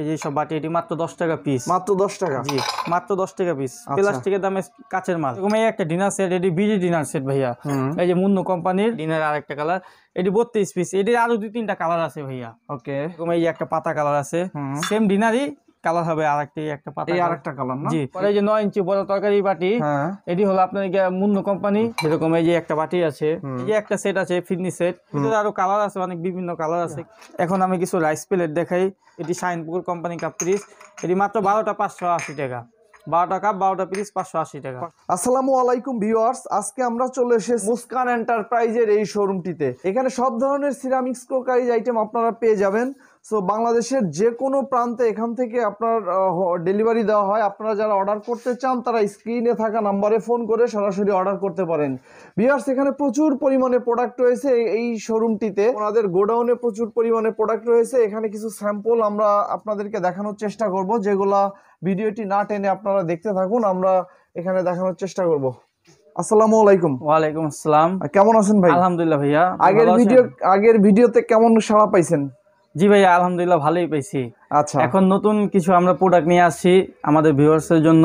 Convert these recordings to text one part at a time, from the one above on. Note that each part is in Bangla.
এই যে সব বাটি এটি মাত্র দশ টাকা পিস মাত্র দশ টাকা জি মাত্র 10 টাকা পিস প্লাস্টিকের দামে কাচের মাল এরকম এই একটা ডিনার সেট এটি বিজি ডিনার সেট ভাইয়া এই যে মুন্নু কোম্পানির ডিনার আর একটা কালার এটি বত্রিশ পিস এটির আরো দুই তিনটা কালার আছে ভাইয়া ওকে এরকম এই একটা পাতা কালার আছে সেম ডিনারই কালার হবে আর একটি একটা পাতা এই একটা কালার না জি এই যে 9 ইঞ্চি বড় তরকারি বাটি হ্যাঁ। এটি হলো আপনার মুন্ন কোম্পানি যেরকম এই যে একটা বাটি আছে এই যে একটা সেট আছে ফিটনি সেট এটার আরো কালার আছে অনেক বিভিন্ন কালার আছে এখন আমি কিছু রাইস প্লেট দেখাই এটি শাহিনপুর কোম্পানি কাপ পিস এটি মাত্র বারোটা পাঁচশো আশি টাকা আপনারা পেয়ে যাবেন সো বাংলাদেশের যে কোনো প্রান্তে এখান থেকে আপনার ডেলিভারি দেওয়া হয় আপনারা যারা অর্ডার করতে চান তারা স্ক্রিনে থাকা নাম্বারে ফোন করে সরাসরি অর্ডার করতে পারেন বিয়ার্স এখানে প্রচুর পরিমাণে প্রোডাক্ট রয়েছে এই শোরুমটিতে ওনাদের গোডাউনে প্রচুর পরিমাণে প্রোডাক্ট রয়েছে এখানে কিছু স্যাম্পল আমরা আপনাদেরকে দেখানোর চেষ্টা করব যেগুলা ভিডিওটি না টেনে আপনারা দেখতে থাকুন আমরা এখানে দেখানোর চেষ্টা করব আসসালামু আলাইকুম ওয়ালাইকুম আসসালাম কেমন আছেন ভাই আলহামদুলিল্লাহ ভাইয়া আগের ভিডিও আগের ভিডিওতে কেমন সাড়া পাইছেন জি ভাই আলহামদুলিল্লাহ ভালোই পেয়েছি আচ্ছা এখন নতুন কিছু আমরা প্রোডাক্ট নিয়ে আসছি আমাদের ভিউয়ার্সের জন্য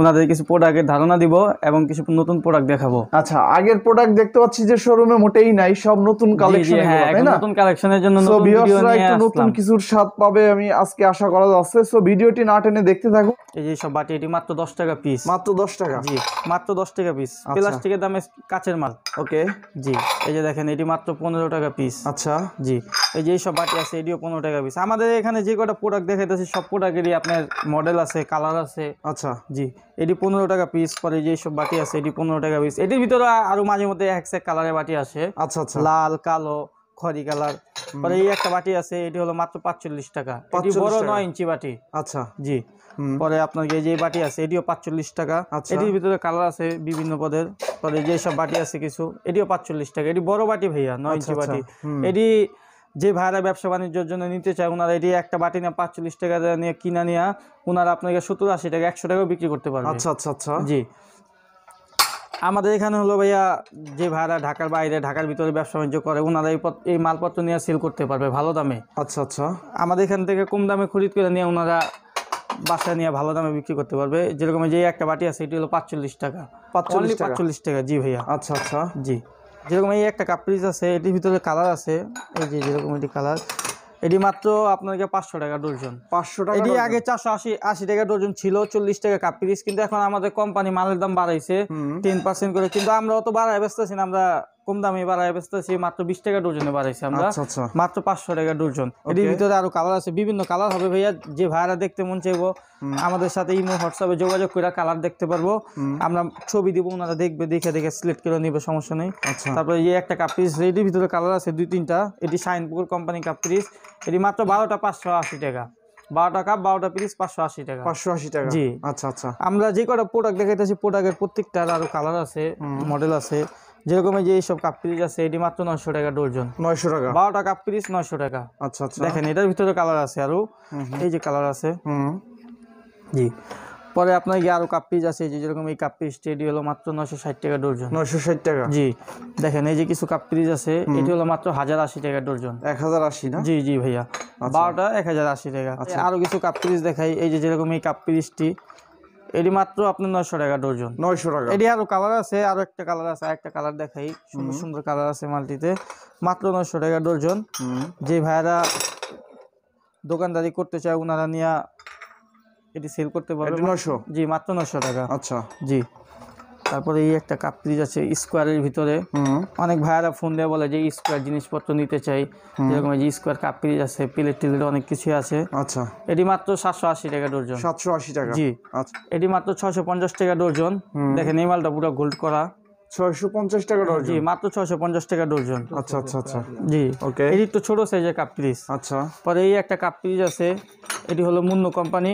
ওনাদের কিছু প্রোডাক্টের ধারণা দিব এবং কিছু নতুন প্রোডাক্ট দেখাবো আচ্ছা আগের প্রোডাক্ট দেখতে পাচ্ছি যে শোরুমে মোটেই নাই সব নতুন হ্যাঁ, কালেকশন তাই না নতুন কালেকশনের জন্য নতুন ভিডিও নিয়ে নতুন কিছুর স্বাদ পাবে আমি আজকে আশা করা যাচ্ছে সো ভিডিওটি না টেনে দেখতে থাকো এই যে সব বাটি এটি মাত্র 10 টাকা পিস মাত্র 10 টাকা জি মাত্র 10 টাকা পিস আচ্ছা। প্লাস্টিকের দামে কাচের মাল ওকে জি এই যে দেখেন এটি মাত্র 15 টাকা পিস আচ্ছা জি এই যে সব বাটি আছে এটিও 15 টাকা পিস আমাদের এখানে যে কটা প্রোডাক্ট দেখাইতেছি সব প্রোডাক্টেরই আপনার মডেল আছে কালার আছে আচ্ছা জি এটি পনেরো টাকা পিস পরে যে সব বাটি আছে এটি পনেরো টাকা পিস এটির ভিতরে আরো মাঝে মধ্যে এক এক কালারে বাটি আছে আচ্ছা আচ্ছা লাল কালো খরি কালার পরে এই একটা বাটি আছে এটি হলো মাত্র পাঁচচল্লিশ টাকা এটি বড় নয় ইঞ্চি বাটি আচ্ছা জি পরে আপনার যে বাটি আছে এটিও পাঁচচল্লিশ টাকা আচ্ছা। এটির ভিতরে কালার আছে বিভিন্ন পদের পরে যে সব বাটি আছে কিছু এটিও পাঁচচল্লিশ টাকা এটি বড় বাটি ভাইয়া নয় আচ্ছা, ইঞ্চি আচ্ছা। বাটি এটি যে ভাইরা ব্যবসা বাণিজ্যের জন্য নিতে চায় ওনারা এটি একটা বাটি না পাঁচচল্লিশ টাকা নিয়ে কিনা নিয়ে ওনারা আপনাকে সত্তর আশি টাকা একশো টাকাও বিক্রি করতে পারবে আচ্ছা আচ্ছা আচ্ছা জি আমাদের এখানে হলো ভাইয়া যে ভাইরা ঢাকার বাইরে ঢাকার ভিতরে ব্যবসা বাণিজ্য করে ওনারা এই এই মালপত্র নিয়ে সেল করতে পারবে ভালো দামে আচ্ছা আচ্ছা আমাদের এখান থেকে কম দামে খরিদ করে নিয়ে ওনারা বাসা নিয়ে ভালো দামে বিক্রি করতে পারবে যেরকম যে একটা বাটি আছে এটি হলো পাঁচচল্লিশ টাকা পাঁচচল্লিশ পাঁচচল্লিশ টাকা জি ভাইয়া আচ্ছা আচ্ছা জি যেরকম এই একটা কাপ্রিজ আছে এটির ভিতরে কালার আছে এই যে যেরকম এটি কালার এটি মাত্র আপনাকে পাঁচশো টাকা ডোজন পাঁচশো টাকা এটি আগে চারশো আশি আশি টাকা ডজন ছিল চল্লিশ টাকা কাপ পিস কিন্তু এখন আমাদের কোম্পানি মালের দাম বাড়াইছে তিন পার্সেন্ট করে কিন্তু আমরা অত বাড়ায় ব্যস্ত আছি আমরা কম দামে বাড়াই বেসতেছি মাত্র বিশ টাকা ডোজনে বাড়াইছি আমরা আচ্ছা, আচ্ছা। মাত্র পাঁচশো টাকা ডোজন এটির ভিতরে আরো কালার আছে বিভিন্ন কালার হবে ভাইয়া যে ভাইয়ারা দেখতে মন চাইবো আমাদের সাথে ইমো হোয়াটসঅ্যাপে যোগাযোগ করে কালার দেখতে পারবো আমরা ছবি দিব ওনারা দেখবে দেখে দেখে সিলেক্ট করে নিবে সমস্যা নেই আচ্ছা। তারপরে এই একটা কাপ পিস এটির ভিতরে কালার আছে দুই তিনটা এটি শাইনপুর কোম্পানি কাপ পিস এটি মাত্র বারোটা পাঁচশো আশি টাকা বারোটা কাপ বারোটা পিস পাঁচশো আশি টাকা পাঁচশো আশি টাকা জি আচ্ছা আচ্ছা আমরা যে কটা প্রোডাক্ট দেখাইতেছি প্রোডাক্টের প্রত্যেকটার আরো কালার আছে মডেল আছে যেরকম এই যে সব কাপ পিস আছে এটি মাত্র নয়শো টাকা ডোরজন নয়শো টাকা বারোটা কাপ পিস নয়শো টাকা আচ্ছা আচ্ছা দেখেন এটার ভিতরে কালার আছে আরো এই যে কালার আছে জি পরে আপনার গিয়ে আরো কাপ পিস আছে যে যেরকম এই কাপ পিসটি এটি হলো মাত্র নয়শো ষাট টাকা ডোরজন নয়শো ষাট টাকা জি দেখেন এই যে কিছু কাপ পিস আছে এটি হলো মাত্র হাজার আশি টাকা ডোরজন এক হাজার আশি না জি জি ভাইয়া আচ্ছা। বারোটা এক হাজার আশি টাকা আচ্ছা আরো কিছু কাপ পিস দেখাই এই যে যেরকম এই কাপ পিসটি এটি মাত্র আপনার নয়শো টাকা ডজন নয়শো টাকা এটি আরো কালার আছে আরো একটা কালার আছে একটা কালার দেখাই সুন্দর সুন্দর কালার আছে মালটিতে মাত্র নয়শো টাকা ডজন যে ভাইরা দোকানদারি করতে চায় ওনারা নিয়ে এটি সেল করতে পারবে নশো জি মাত্র নশো টাকা আচ্ছা জি তারপরে এই একটা ফ্রিজ আছে স্কোয়ারের ভিতরে অনেক ভাইয়ারা ফোন দিয়ে বলে যে স্কোয়ার জিনিসপত্র নিতে চাই যেরকম যে স্কোয়ার ফ্রিজ আছে প্লেট টিলেট অনেক কিছু আছে আচ্ছা এটি মাত্র সাতশো আশি টাকা ডর্জন সাতশো আশি টাকা জি আচ্ছা। এটি মাত্র ছশো পঞ্চাশ টাকা ডর্জন দেখেন এই মালটা পুরো গোল্ড করা ছয়শো পঞ্চাশ টাকা ডর্জন জি মাত্র ছশো পঞ্চাশ টাকা ডর্জন আচ্ছা আচ্ছা আচ্ছা জি ওকে এটি তো ছোট সাইজের কাপ ফ্রিজ আচ্ছা পরে এই একটা কাপ ফ্রিজ আছে এটি হলো মুন্নু কোম্পানি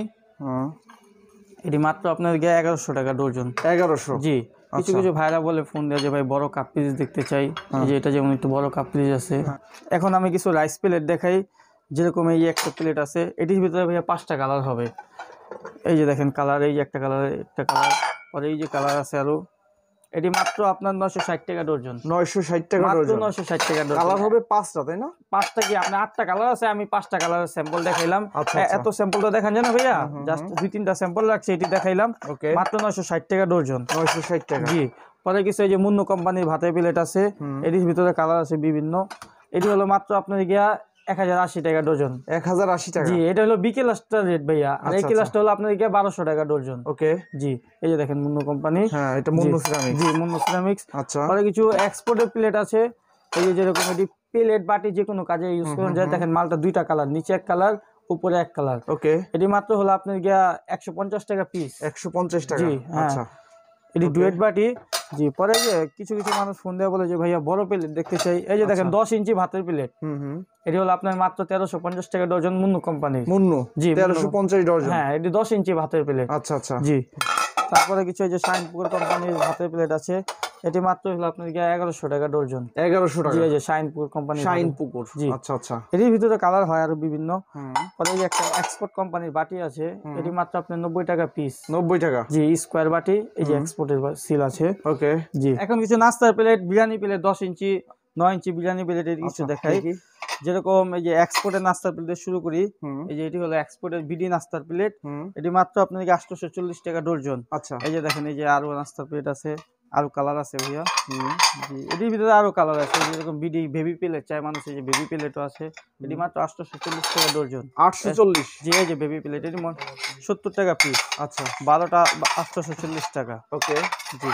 এটি মাত্র আপনার এগারোশো টাকা ডোজন এগারোশো জি আচ্ছা। কিছু কিছু ভাইরা বলে ফোন দেওয়া যে ভাই বড় কাপ পিস দেখতে চাই হ্যাঁ। যে এটা যেমন একটু বড় কাপ পিস আছে হ্যাঁ। এখন আমি কিছু রাইস প্লেট দেখাই যেরকম এই একটা প্লেট আছে এটির ভিতরে ভাইয়া পাঁচটা কালার হবে এই যে দেখেন কালার এই যে একটা কালার একটা কালার পরে এই যে কালার আছে আরও এটি মাত্র আপনার ষাট টাকা নয়শো ষাট টাকা নয়শো মাত্র টাকা কালার হবে পাঁচটা তাই না পাঁচটা কি আপনার আটটা কালার আছে আমি পাঁচটা কালারের স্যাম্পল দেখাইলাম আচ্ছা, আচ্ছা। এত স্যাম্পল তো দেখান জানো ভাইয়া জাস্ট দুই তিনটা স্যাম্পল রাখছি এটি দেখাইলাম ওকে মাত্র নয়শো ষাট টাকা ডর্জন নয়শো ষাট টাকা জি পরে কিছু এই যে মুন্ন কোম্পানির ভাতের প্লেট আছে এটির ভিতরে কালার আছে বিভিন্ন এটি হলো মাত্র আপনার গিয়া এক হাজার আশি টাকা ডজন এক হাজার আশি টাকা জি এটা হলো বি রেট ভাইয়া আর এই আচ্ছা, ক্লাসটা আচ্ছা। হলো আপনার বারোশো টাকা ডজন ওকে জি এই যে দেখেন মুন্নো কোম্পানি হ্যাঁ এটা মুন্নো সিরামিক্স জি মুন্নো সিরামিক্স আচ্ছা আর কিছু এক্সপোর্টের প্লেট আছে এই যে যেরকম এটি প্লেট বাটি যে কোনো কাজে ইউজ করা যায় দেখেন মালটা দুইটা কালার নিচে এক কালার উপরে এক কালার ওকে এটি মাত্র হলো আপনার গিয়া একশো পঞ্চাশ টাকা পিস একশো পঞ্চাশ টাকা হ্যাঁ। আচ্ছা এটি ডুয়েট বাটি জি পরে যে কিছু কিছু মানুষ ফোন দেওয়া বলে যে ভাইয়া বড় প্লেট দেখতে চাই এই যে দেখেন আচ্ছা। দশ ইঞ্চি ভাতের প্লেট এটি হলো আপনার মাত্র তেরোশো পঞ্চাশ টাকা ডজন মুন্নু কোম্পানি মুন্নু জি তেরোশো পঞ্চাশ ডজন হ্যাঁ এটি দশ ইঞ্চি ভাতের প্লেট আচ্ছা আচ্ছা জি তারপরে কিছু এই যে শাইনপুর কোম্পানির ভাতের প্লেট আছে এটি মাত্র হলো আপনার গিয়ে এগারোশো টাকা ডর্জন এগারোশো টাকা জি শাইনপুর কোম্পানি শাইনপুকুর জি আচ্ছা আচ্ছা এটির ভিতরে কালার হয় আরো বিভিন্ন পরে একটা এক্সপোর্ট কোম্পানির বাটি আছে এটি মাত্র আপনার নব্বই টাকা পিস নব্বই টাকা জি স্কোয়ার বাটি এই যে এক্সপোর্টের সিল আছে ওকে জি এখন কিছু নাস্তার প্লেট বিরিয়ানি প্লেট দশ ইঞ্চি নয় ইঞ্চি বিরিয়ানি প্লেট কিছু আচ্ছা, দেখাই যেরকম এই যে এক্সপোর্টের নাস্তার প্লেট শুরু করি এই যে এটি হলো এক্সপোর্টের বিডি নাস্তার প্লেট এটি মাত্র আপনাকে আটশোশো চল্লিশ টাকা ডর্জন আচ্ছা এই যে দেখেন এই যে আরো নাস্তার প্লেট আছে আরও কালার আছে ভাইয়া জি এটির ভিতরে আরো কালার আছে যেরকম বিডি বেবি প্লেট মানুষ এই যে বেবি প্লেটও আছে এটি মাত্র আটশো টাকা ডর্জন আটশো চল্লিশ এই যে বেবি প্লেট এটি সত্তর টাকা পিস আচ্ছা বারোটা আটশোশো টাকা ওকে জি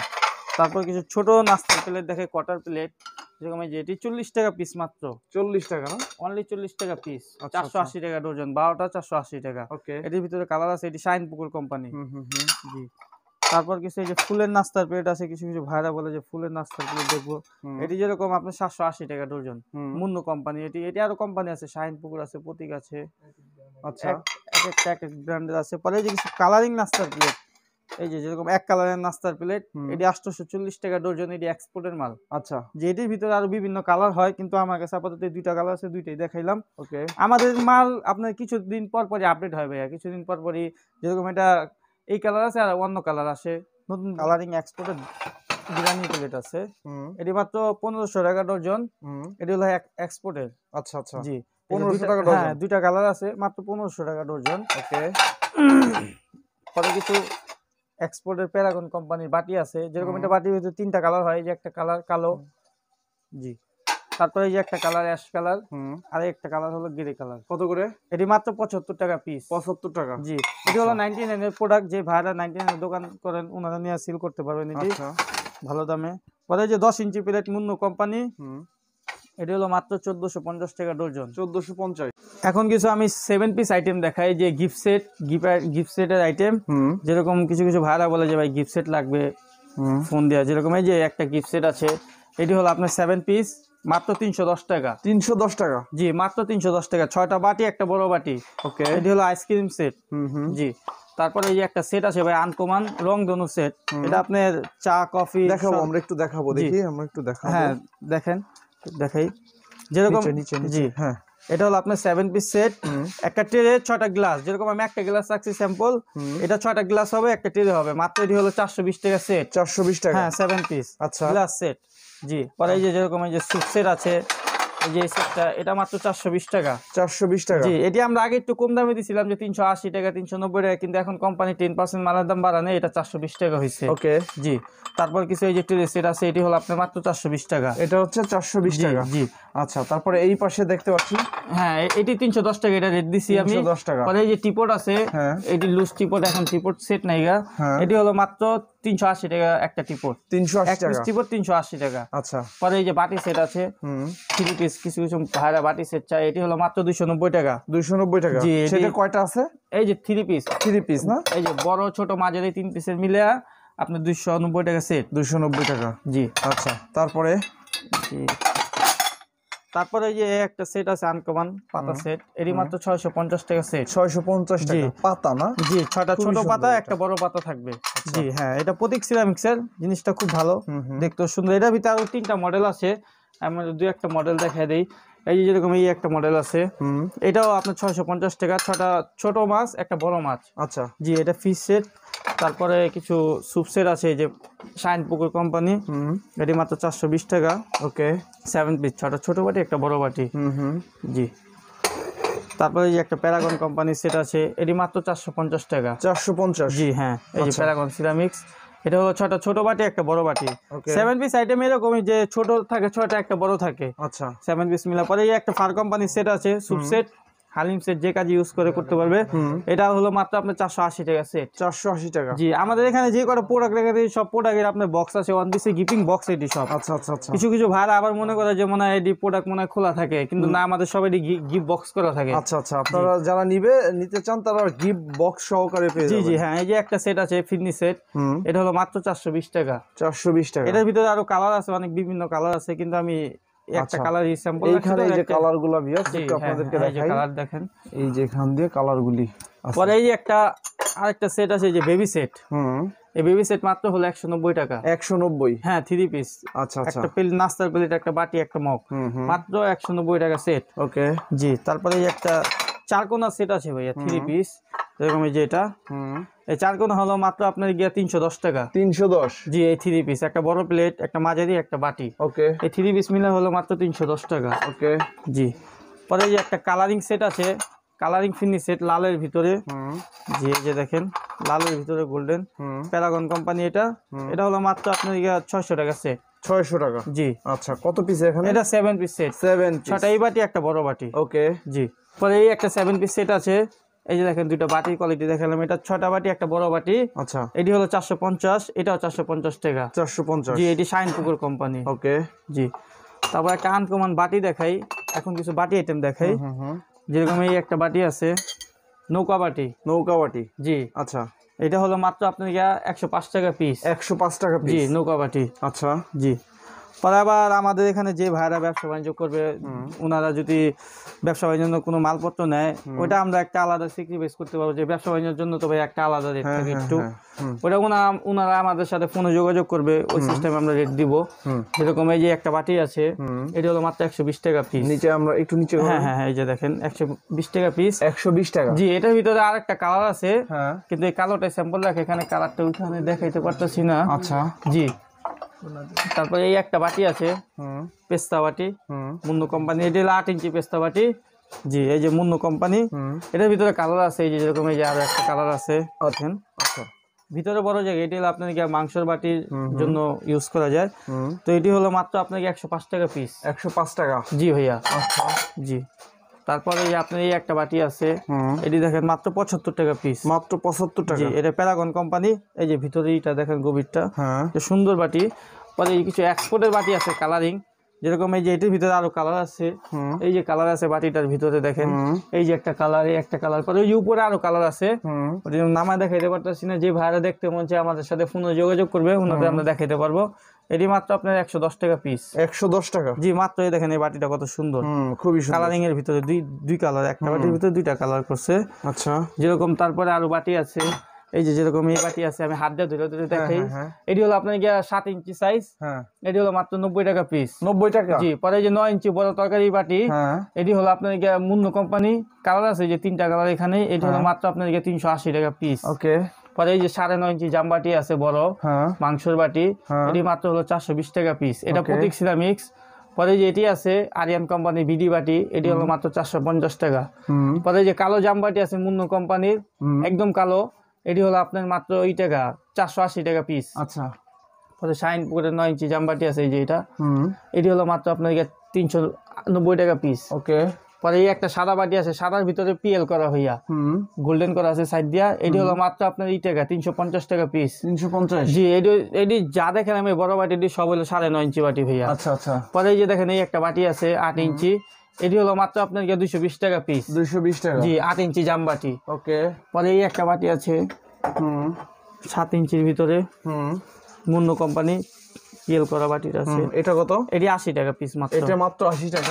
তারপর কিছু ছোট নাস্তার প্লেট দেখে কটার প্লেট যেরকম এই যে এটি চল্লিশ টাকা পিস মাত্র চল্লিশ টাকা না অনলি চল্লিশ টাকা পিস আচ্ছা, আচ্ছা। চারশো আশি টাকা ডর্জন বারোটা চারশো আশি টাকা ওকে এটির ভিতরে কালার আছে এটি শাইন পুকুর কোম্পানি জি তারপর কিছু এই যে ফুলের নাস্তার প্লেট আছে কিছু কিছু ভাইরা বলে যে ফুলের নাস্তার প্লেট দেখবো এটি যেরকম আপনার সাতশো আশি টাকা ডজন মুন্ন কোম্পানি এটি এটি আরো কোম্পানি আছে শাহিন পুকুর আছে প্রতীক আছে আচ্ছা এক এক ব্র্যান্ডের আছে পরে যে কিছু কালারিং নাস্তার প্লেট এই যে যেরকম এক কালারের নাস্তার প্লেট এটি চল্লিশ টাকা ডজন এটি এক্সপোর্টের মাল আচ্ছা যে এটির ভিতরে আরো বিভিন্ন কালার হয় কিন্তু আমার কাছে আপাতত দুইটা কালার আছে দুইটাই দেখাইলাম ওকে আমাদের মাল আপনার কিছুদিন পর পরই আপডেট হয় ভাইয়া কিছুদিন পর পরই যেরকম এটা এই কালার আছে আর অন্য কালার আছে নতুন কালারিং এক্সপোর্টের বিরিয়ানি প্লেট আছে এটি মাত্র পনেরোশো টাকা ডজন এটি হলো এক্সপোর্টের আচ্ছা আচ্ছা জি পনেরোশো টাকা হ্যাঁ, ডজন হ্যাঁ দুইটা কালার আছে মাত্র পনেরোশো টাকা ডজন ওকে পরে কিছু এক্সপোর্টের প্যারাগন কোম্পানির বাটি আছে যেরকম এটা বাটি ভিতরে তিনটা কালার হয় যে একটা কালার কালো জি তারপরে এই যে একটা কালার অ্যাশ কালার আর একটা কালার হলো গ্রে কালার কত করে এটি মাত্র পঁচাত্তর টাকা পিস 75 টাকা জি এটি হলো 99 আচ্ছা। এর প্রোডাক্ট যে ভাইরা 99 এর দোকান করেন ওনারা নিয়ে সিল করতে পারবেন এটি আচ্ছা। ভালো দামে পরে যে দশ ইঞ্চি প্লেট মুন্নু কোম্পানি এটি হলো মাত্র চোদ্দশো পঞ্চাশ টাকা ডজন চোদ্দশো পঞ্চাশ এখন কিছু আমি সেভেন পিস আইটেম দেখাই যে গিফট সেট গিফট সেটের আইটেম যেরকম কিছু কিছু ভাইরা বলে যে ভাই গিফট সেট লাগবে ফোন দেওয়া যেরকম এই যে একটা গিফট সেট আছে এটি হলো আপনার সেভেন পিস মাত্র তিনশো দশ টাকা তিনশো দশ টাকা জি মাত্র তিনশো দশ টাকা ছয়টা বাটি একটা বড় বাটি ওকে এটি হলো আইসক্রিম সেট জি তারপরে এই যে একটা সেট আছে ভাই আনকমান রং ধনু সেট এটা আপনার চা কফি দেখাবো আমরা একটু দেখাবো দেখি আমরা একটু দেখাবো হ্যাঁ দেখেন দেখাই যেরকম জি হ্যাঁ এটা হলো আপনার সেভেন পিস সেট একটা ট্রে ছটা গ্লাস যেরকম আমি একটা গ্লাস রাখছি স্যাম্পল এটা ছটা গ্লাস হবে একটা ট্রে হবে মাত্র এটি হলো চারশো বিশ টাকা সেট চারশো বিশ টাকা হ্যাঁ সেভেন পিস আচ্ছা গ্লাস সেট জি পরে এই যে যেরকম এই যে সুপসেট আছে এই যে সেটটা এটা মাত্র 420 টাকা 420 টাকা জি এটি আমরা আগে একটু কম দামে দিছিলাম যে 380 টাকা 390 টাকা কিন্তু এখন কোম্পানি 10% মালের দাম বাড়ানে এটা 420 টাকা হইছে ওকে জি তারপর কিছু এই যে একটু রেসেট আছে এটি হলো আপনার মাত্র 420 টাকা এটা হচ্ছে 420 টাকা জি আচ্ছা তারপরে এই পাশে দেখতে পাচ্ছি হ্যাঁ এটি 310 টাকা এটা রেট দিছি আমি 310 টাকা পরে এই যে টিপট আছে হ্যাঁ। এটি লুজ টিপট এখন টিপট সেট নাইগা এটি হলো মাত্র তিনশো আশি টাকা একটা টিপট তিনশো তিনশো আশি টাকা আচ্ছা পরে এই যে বাটি সেট আছে থ্রি পিস কিছু কিছু ভাইরা বাটি সেট চাই এটি হলো মাত্র দুইশো নব্বই টাকা দুইশো নব্বই টাকা জি সেটা কয়টা আছে এই যে থ্রি পিস থ্রি পিস না এই যে বড় ছোট মাঝারি তিন পিসের মিলে আপনার দুইশো নব্বই টাকা সেট দুইশো নব্বই টাকা জি আচ্ছা তারপরে জি তারপরে যে একটা সেট আছে আনকমান পাতা সেট এরই মাত্র 650 টাকা সেট 650 টাকা পাতা না জি ছটা ছোট পাতা একটা বড় পাতা থাকবে আচ্ছা। জি হ্যাঁ এটা প্রতীক সিরামিক্সের জিনিসটা খুব ভালো দেখতে সুন্দর এটার ভিতরে আরো তিনটা মডেল আছে আমি দুই একটা মডেল দেখাই দেই এই যে যেরকম এই একটা মডেল আছে এটাও আপনার ছয়শো পঞ্চাশ টাকা ছটা ছোট মাছ একটা বড় মাছ আচ্ছা জি এটা ফিশ সেট তারপরে কিছু স্যুপ সেট আছে এই যে শাইন পুকুর কোম্পানি এটি মাত্র চারশো বিশ টাকা ওকে সেভেন পিস ছটা ছোট বাটি একটা বড় বাটি জি তারপরে যে একটা প্যারাগন কোম্পানির সেট আছে এটি মাত্র চারশো পঞ্চাশ টাকা চারশো পঞ্চাশ জি হ্যাঁ এই যে প্যারাগন আচ্ছা। সিরামিক্স এটা হলো ছটা ছোট বাটি একটা বড় বাটি সেভেন পিস আইটেম এরকমই যে ছোট থাকে ছটা একটা বড় থাকে আচ্ছা সেভেন পিস মিলা পরে একটা ফার কোম্পানি সেট আছে সুপ সেট হালিম সেট যে কাজে ইউজ করে করতে পারবে এটা হলো মাত্র আপনার চারশো আশি টাকা সেট চারশো আশি টাকা জি আমাদের এখানে যে কটা প্রোডাক্ট রেখে দিই সব প্রোডাক্টের আপনার বক্স আছে ওয়ান পিসে গিপিং বক্স এটি সব আচ্ছা আচ্ছা আচ্ছা কিছু কিছু ভাড়া আবার মনে করে যে মনে হয় এটি প্রোডাক্ট মনে খোলা থাকে কিন্তু না আমাদের সব এটি গিফট বক্স করা থাকে আচ্ছা আচ্ছা আপনারা যারা নিবে নিতে চান তারা গিফট বক্স সহকারে পেয়ে জি জি হ্যাঁ এই যে একটা সেট আছে ফিটনি সেট এটা হলো মাত্র চারশো বিশ টাকা চারশো বিশ টাকা এটার ভিতরে আরো কালার আছে অনেক বিভিন্ন কালার আছে কিন্তু আমি আচ্ছা, একটা কালার স্যাম্পল এইখানে এই যে কালারগুলো একটু হ্যাঁ, আপনাদেরকে হ্যাঁ, দেখাই কালার দেখেন এই যে এখান দিয়ে কালারগুলি পরে এই একটা আরেকটা সেট আছে যে বেবি সেট হুম এই বেবি সেট মাত্র হলো 190 টাকা 190 হ্যাঁ থ্রি পিস আচ্ছা আচ্ছা একটা পেল নাস্তার প্লেট একটা বাটি একটা মগ মাত্র 190 টাকা সেট ওকে জি তারপরে এই একটা চারকোনা সেট আছে ভাইয়া থ্রি পিস যে এটা এই চার হলো মাত্র আপনার গিয়া তিনশো দশ টাকা তিনশো দশ জি এই থ্রি পিস একটা বড় প্লেট একটা মাঝারি একটা বাটি ওকে এই থ্রি পিস মিলে হলো মাত্র তিনশো দশ টাকা ওকে জি পরে যে একটা কালারিং সেট আছে কালারিং ফিনি সেট লালের ভিতরে জি এই যে দেখেন লালের ভিতরে গোল্ডেন প্যারাগন কোম্পানি এটা এটা হলো মাত্র আপনার গিয়া ছয়শো টাকা সেট ছয়শো টাকা জি আচ্ছা কত পিস এখানে এটা সেভেন পিস সেট সেভেন ছটা এই বাটি একটা বড় বাটি ওকে জি পরে এই একটা সেভেন পিস সেট আছে এই যে দেখেন দুইটা বাটির কোয়ালিটি দেখালাম এটা ছটা বাটি একটা বড় বাটি আচ্ছা এটি হলো চারশো পঞ্চাশ এটাও চারশো পঞ্চাশ টাকা চারশো পঞ্চাশ জি এটি শাইন পুকুর কোম্পানি ওকে জি তারপর একটা আনকমান বাটি দেখাই এখন কিছু বাটি আইটেম দেখাই যেরকম এই একটা বাটি আছে নৌকা বাটি নৌকা বাটি জি আচ্ছা এটা হলো মাত্র আপনার একশো পাঁচ টাকা পিস একশো পাঁচ টাকা পিস জি নৌকা বাটি আচ্ছা জি পরে আবার আমাদের এখানে যে ভাইরা ব্যবসা বাণিজ্য করবে ওনারা যদি ব্যবসা বাণিজ্য কোনো মালপত্র নেয় ওইটা আমরা একটা আলাদা সিক্রিফাইস করতে পারবো যে ব্যবসা বাণিজ্যের জন্য তো ভাই একটা আলাদা রেট হ্যাঁ, থাকে হ্যাঁ, একটু হ্যাঁ, ওইটা ওনা ওনারা আমাদের সাথে ফোনে যোগাযোগ করবে ওই সিস্টেমে আমরা রেট দিব যেরকম এই যে একটা বাটি আছে এটা হলো মাত্র একশো বিশ টাকা পিস নিচে আমরা একটু নিচে হ্যাঁ হ্যাঁ এই যে দেখেন একশো বিশ টাকা পিস একশো বিশ টাকা জি এটার ভিতরে আর একটা কালার আছে কিন্তু এই কালোটা স্যাম্পল রাখে এখানে কালারটা ওইখানে দেখাইতে পারতেছি না আচ্ছা জি তারপরে এই একটা বাটি আছে পেস্তা বাটি মুন্ন কোম্পানি এটি হলো আট ইঞ্চি পেস্তা বাটি জি এই যে মুন্ন কোম্পানি এটার ভিতরে কালার আছে এই যে যেরকম এই যে আরো একটা কালার আছে অথেন ভিতরে বড় জায়গা এটি হলো আপনাকে মাংসের বাটির জন্য ইউজ করা যায় তো এটি হলো মাত্র আপনাকে একশো পাঁচ টাকা পিস একশো পাঁচ টাকা জি ভাইয়া আচ্ছা জি তারপরে আপনার এই একটা বাটি আছে এটি দেখেন মাত্র পঁচাত্তর টাকা পিস মাত্র পঁচাত্তর টাকা এটা প্যারাগন কোম্পানি এই যে ভিতরে এটা দেখেন গভীরটা হ্যাঁ। সুন্দর বাটি পরে কিছু এক্সপোর্টের বাটি আছে কালারিং যেরকম এই যে এটির ভিতরে আরো কালার আছে এই যে কালার আছে বাটিটার ভিতরে দেখেন এই যে একটা কালার এই একটা কালার পরে ওই উপরে আরো কালার আছে নামা দেখাইতে পারতেছি না যে ভাইরা দেখতে মন চায় আমাদের সাথে ফোনে যোগাযোগ করবে ওনাদের আমরা দেখাইতে পারবো এটি মাত্র আপনার একশো দশ টাকা পিস একশো দশ টাকা জি মাত্র এই দেখেন এই বাটিটা কত সুন্দর খুবই কালারিং এর ভিতরে দুই দুই কালার একটা বাটির ভিতরে দুইটা কালার করছে আচ্ছা যেরকম তারপরে আরো বাটি আছে এই যে যেরকম এই বাটি আছে আমি হাত দিয়ে ধরে ধরে হ্যাঁ, দেখাই হ্যাঁ, হ্যাঁ। এটি হলো আপনার গিয়া সাত ইঞ্চি সাইজ এটি হলো মাত্র নব্বই টাকা পিস নব্বই টাকা জি পরে যে নয় ইঞ্চি বড় তরকারি বাটি এটি হলো আপনার গিয়া মুন্ন কোম্পানি কালার আছে যে তিনটা কালার এখানে এটি হলো মাত্র আপনার গিয়ে তিনশো আশি টাকা পিস ওকে পরে এই যে সাড়ে নয় ইঞ্চি জামবাটি আছে বড় হ্যাঁ। মাংসর বাটি হ্যাঁ। এটি মাত্র হলো চারশো বিশ টাকা পিস এটা প্রতীক সিরামিক্স পরে যে এটি আছে আরিয়ান কোম্পানি বিডি বাটি এটি হলো মাত্র চারশো পঞ্চাশ টাকা পরে যে কালো জামবাটি আছে মুন্ন কোম্পানির একদম কালো এটি হলো আপনার মাত্র ওই টাকা চারশো আশি টাকা পিস আচ্ছা পরে শাইন পুকুরের নয় ইঞ্চি জামবাটি আছে এই যে এটা এটি হলো মাত্র আপনার তিনশো নব্বই টাকা পিস ওকে পরে এই একটা সাদা বাটি আছে সাদার ভিতরে পিএল করা হইয়া গোল্ডেন করা আছে সাইড দিয়া এটি হলো মাত্র আপনার এই টাকা তিনশো পঞ্চাশ টাকা পিস তিনশো পঞ্চাশ জি এটি এটি যা দেখেন আমি বড় বাটি এটি সব হলো সাড়ে নয় ইঞ্চি বাটি হইয়া আচ্ছা আচ্ছা পরে এই যে দেখেন এই একটা বাটি আছে আট ইঞ্চি এটি হলো মাত্র আপনার গিয়ে দুইশো বিশ টাকা পিস দুইশো বিশ টাকা জি আট ইঞ্চি জাম বাটি ওকে পরে এই একটা বাটি আছে হুম সাত ইঞ্চির ভিতরে হুম মুন্নু কোম্পানি কিয়েল করা বাটির আছে এটা কত এটি 80 টাকা পিস মাত্র এটা মাত্র 80 টাকা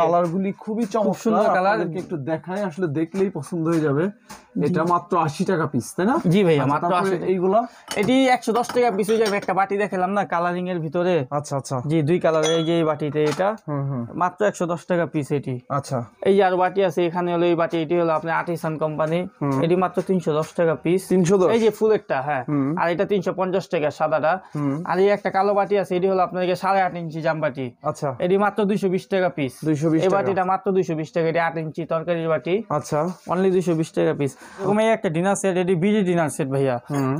কালারগুলি খুবই চমৎকার কালার একটু দেখায় আসলে দেখলেই পছন্দ হয়ে যাবে এটা মাত্র আশি টাকা পিস তাই না জি ভাইয়া আচ্ছা, মাত্র 80 এইগুলো এটি দশ টাকা পিস হয়ে যাবে একটা বাটি দেখালাম না কালারিং এর ভিতরে আচ্ছা আচ্ছা জি দুই কালার এই যে এই বাটিতে এটা মাত্র 110 টাকা পিস এটি আচ্ছা এই যে আর বাটি আছে এখানে হলো এই বাটি এটি হলো আপনার আর্টিসান কোম্পানি এটি মাত্র 310 টাকা পিস তিনশো এই যে ফুল একটা হ্যাঁ আর এটা তিনশো পঞ্চাশ টাকা সাদাটা আর এই একটা কালো বাটি আছে এটি হলো আপনার আট ইঞ্চি জামবাটি আচ্ছা এটি মাত্র দুইশো বিশ টাকা পিস দুইশো 220 এই বাটিটা মাত্র দুইশো বিশ টাকা এটা আট ইঞ্চি তরকারির বাটি আচ্ছা অনলি দুইশো বিশ টাকা পিস এরকম একটা ডিনার সেট এটি বিডি ডিনার সেট ভাইয়া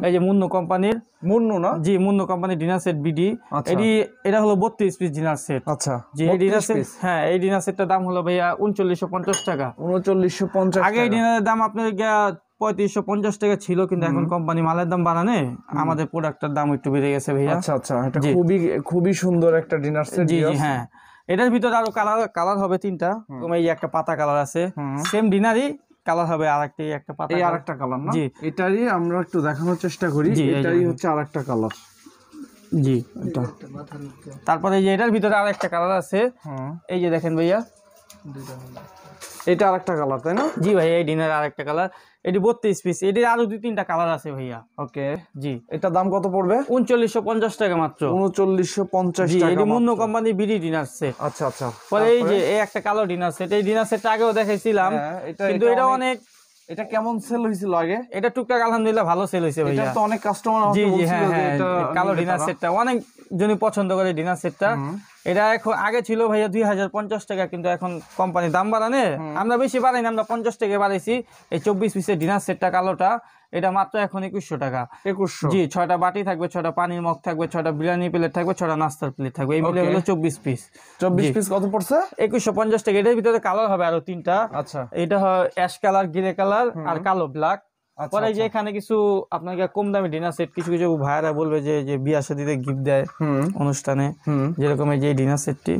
এই যে মুন্নু কোম্পানির মুন্নু না জি মুন্নু কোম্পানির ডিনার সেট বিডি এটি এটা হলো বত্রিশ পিস ডিনার সেট আচ্ছা জি এই ডিনার সেট হ্যাঁ এই ডিনার সেটটার দাম হলো ভাইয়া উনচল্লিশশো পঞ্চাশ টাকা উনচল্লিশশো পঞ্চাশ আগে এই ডিনারের দাম আপনার পঁয়ত্রিশশো পঞ্চাশ টাকা ছিল কিন্তু এখন কোম্পানি মালের দাম বাড়ানে আমাদের প্রোডাক্টের দাম একটু বেড়ে গেছে ভাইয়া আচ্ছা আচ্ছা এটা খুবই খুবই সুন্দর একটা ডিনার সেট জি হ্যাঁ এটার ভিতরে আরো কালার কালার হবে তিনটা তুমি এই একটা পাতা কালার আছে সেম ডিনারই কালার হবে আরেকটি একটা পাতা এই আরেকটা কালার না জি এটারই আমরা একটু দেখানোর চেষ্টা করি এটারই হচ্ছে আরেকটা কালার জি এটা তারপরে এই যে এটার ভিতরে আরেকটা কালার আছে এই যে দেখেন ভাইয়া এটা আরেকটা কালার তাই না জি ভাই এই ডিনার আরেকটা কালার এটি বত্রিশ পিস এটির আরো দুই তিনটা কালার আছে ভাইয়া ওকে জি এটা দাম কত পড়বে উনচল্লিশশো পঞ্চাশ টাকা মাত্র উনচল্লিশশো পঞ্চাশ এটি মুন্ন কোম্পানি বিডি ডিনার সেট আচ্ছা আচ্ছা পরে এই যে এই একটা কালো ডিনার সেট এই ডিনার সেটটা আগেও দেখেছিলাম হ্যাঁ, কিন্তু এটা অনেক এটা কেমন সেল হয়েছিল আগে এটা টুকটাক আলহামদুলিল্লাহ ভালো সেল হয়েছে ভাইয়া এটা তো অনেক কাস্টমার আমাকে বলছিল হ্যাঁ, যে হ্যাঁ, এটা কালো ডিনার সেটটা অনেক জনই পছন্দ করে ডিনার সেটটা এটা এখন আগে ছিল ভাইয়া দুই হাজার পঞ্চাশ টাকা কিন্তু এখন কোম্পানির দাম বাড়ানে আমরা বেশি বাড়াইনি আমরা পঞ্চাশ টাকা বাড়াইছি এই চব্বিশ পিসের ডিনার সেটটা কালোটা এটা মাত্র এখন একুশশো টাকা একুশশো জি ছয়টা বাটি থাকবে ছটা পানির মগ থাকবে ছটা বিরিয়ানি প্লেট থাকবে ছটা নাস্তার প্লেট থাকবে এই মিলে হলো চব্বিশ পিস চব্বিশ পিস কত পড়ছে একুশশো পঞ্চাশ টাকা এটার ভিতরে কালার হবে আরো তিনটা আচ্ছা এটা হয় অ্যাশ কালার গ্রে কালার আর কালো ব্ল্যাক আচ্ছা, পরে যে আচ্ছা। এখানে কিছু আপনাকে কম দামি ডিনার সেট কিছু কিছু ভাইয়ারা বলবে যে যে বিয়া শাদিতে গিফট দেয় অনুষ্ঠানে যেরকম এই যে ডিনার সেটটি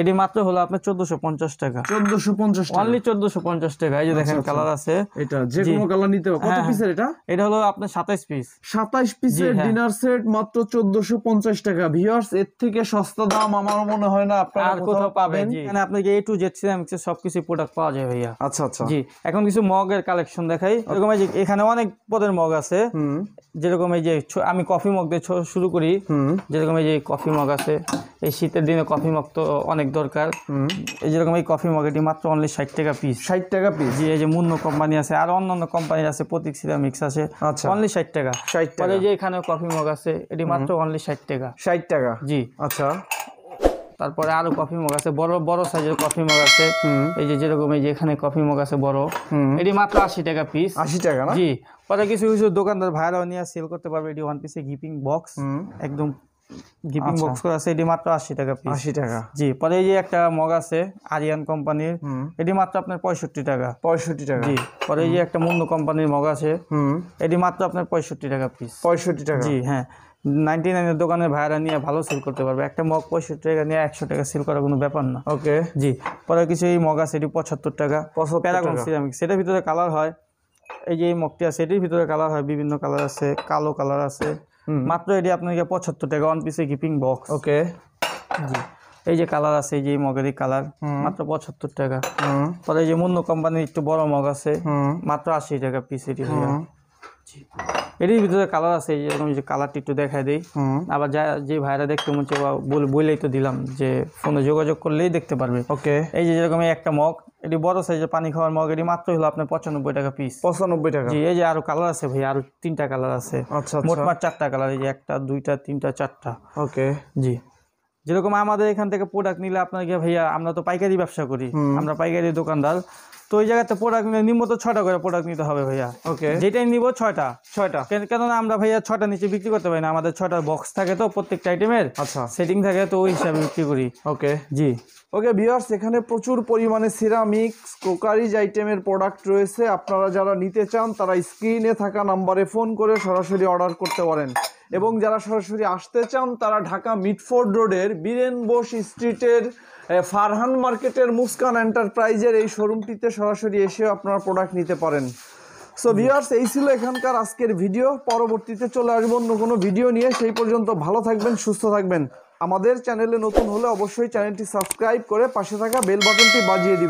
এটি মাত্র হলো আপনার চোদ্দশো পঞ্চাশ টাকা চোদ্দশো পঞ্চাশ অনলি চোদ্দশো পঞ্চাশ টাকা এই যে আচ্ছা, দেখেন কালার আছে এটা যে কোনো কালার নিতে কত পিসের হ্যাঁ, হ্যাঁ। এটা এটা হলো আপনার সাতাইশ পিস সাতাইশ পিসের ডিনার সেট মাত্র চোদ্দশো পঞ্চাশ টাকা ভিউয়ার্স এর থেকে সস্তা দাম আমার মনে হয় না আপনার আর কোথাও পাবেন এখানে আপনাকে এ টু জেড সিরামিক্সের সবকিছু প্রোডাক্ট পাওয়া যায় ভাইয়া আচ্ছা আচ্ছা জি এখন কিছু মগের কালেকশন দেখাই এরকম এই যে এখানে অনেক পদের মগ আছে যেরকম এই যে আমি কফি মগ দিয়ে শুরু করি যেরকম এই যে কফি মগ আছে এই শীতের দিনে কফি মগ তো অনেক দরকার এই যেরকম এই কফি মগ এটি মাত্র অনলি ষাট টাকা পিস ষাট টাকা পিস যে এই যে মুন্ন কোম্পানি আছে আর অন্যান্য কোম্পানির আছে প্রতীক সিরামিক্স আছে অনলি আচ্ছা। ষাট টাকা ষাট টাকা এই যে এখানে কফি মগ আছে এটি মাত্র অনলি ষাট টাকা ষাট টাকা জি আচ্ছা তারপরে আরো কফি মগ আছে বড় বড় সাইজের কফি মগ আছে এই যে যেরকম এই যে এখানে কফি মগ আছে বড় এটি মাত্র আশি টাকা পিস আশি টাকা জি পরে কিছু কিছু দোকানদার ভাইরাও নিয়ে সেল করতে পারবে এটি ওয়ান পিসে গিপিং বক্স একদম গিপিং বক্স আচ্ছা। আছে এটি মাত্র আশি টাকা পিস আশি টাকা জি পরে এই যে একটা মগ আছে আরিয়ান কোম্পানির এটি মাত্র আপনার পঁয়ষট্টি টাকা পঁয়ষট্টি টাকা জি পরে এই যে একটা মুন্ন কোম্পানির মগ আছে এটি মাত্র আপনার পঁয়ষট্টি টাকা পিস পঁয়ষট্টি টাকা জি হ্যাঁ নাইনটি নাইনের দোকানের ভাইরা নিয়ে ভালো সেল করতে পারবে একটা মগ পঁয়ষট্টি টাকা নিয়ে একশো টাকা সেল করার কোনো ব্যাপার না ওকে জি পরে কিছু এই মগ আছে এটি পঁচাত্তর টাকা প্যারাগন সিরামিক সেটার ভিতরে কালার হয় এই যে এই মগটি আছে এটির ভিতরে কালার হয় বিভিন্ন কালার আছে কালো কালার আছে মাত্র এটি আপনাকে পঁচাত্তর টাকা ওয়ান পিসে কিপিং বক্স ওকে জি এই যে কালার আছে এই যে মগেরই কালার মাত্র পঁচাত্তর টাকা পরে এই যে মূল্য কোম্পানির একটু বড় মগ আছে মাত্র আশি টাকা পিস এটি এটির ভিতরে কালার আছে এরকম যে কালারটি একটু দেখায় দিই আবার যা যে ভাইরা দেখতে মন চাই বলেই তো দিলাম যে ফোনে যোগাযোগ করলেই দেখতে পারবে ওকে এই যে যেরকম একটা মগ এটি বড় সাইজের পানি খাওয়ার মগ এটি মাত্র হলো আপনার পঁচানব্বই টাকা পিস পঁচানব্বই টাকা জি এই যে আরো কালার আছে ভাই আরো তিনটা কালার আছে আচ্ছা, আচ্ছা মোটমাট চারটা কালার এই যে একটা দুইটা তিনটা চারটা ওকে জি যেরকম আমাদের এখান থেকে প্রোডাক্ট নিলে আপনার ভাইয়া আমরা তো পাইকারি ব্যবসা করি আমরা পাইকারি দোকানদার তো ওই জায়গাতে প্রোডাক্ট নিলে নিম্ন ছটা করে প্রোডাক্ট নিতে হবে ভাইয়া ওকে যেটাই নিব ছয়টা ছয়টা কেননা আমরা ভাইয়া ছটা নিচে বিক্রি করতে পারি না আমাদের ছটা বক্স থাকে তো প্রত্যেকটা আইটেমের আচ্ছা সেটিং থাকে তো ওই হিসাবে বিক্রি করি ওকে জি ওকে ভিউয়ার্স এখানে প্রচুর পরিমাণে সিরামিক্স ক্রোকারিজ আইটেমের প্রোডাক্ট রয়েছে আপনারা যারা নিতে চান তারা স্ক্রিনে থাকা নাম্বারে ফোন করে সরাসরি অর্ডার করতে পারেন এবং যারা সরাসরি আসতে চান তারা ঢাকা মিডফোর্ড রোডের বীরেন বোস স্ট্রিটের ফারহান মার্কেটের মুস্কান এন্টারপ্রাইজের এই শোরুমটিতে সরাসরি এসে আপনারা প্রোডাক্ট নিতে পারেন সো ভিওয়ার্স এই ছিল এখানকার আজকের ভিডিও পরবর্তীতে চলে আসবো অন্য কোনো ভিডিও নিয়ে সেই পর্যন্ত ভালো থাকবেন সুস্থ থাকবেন আমাদের চ্যানেলে নতুন হলে অবশ্যই চ্যানেলটি সাবস্ক্রাইব করে পাশে থাকা বেল বাটনটি বাজিয়ে দিবেন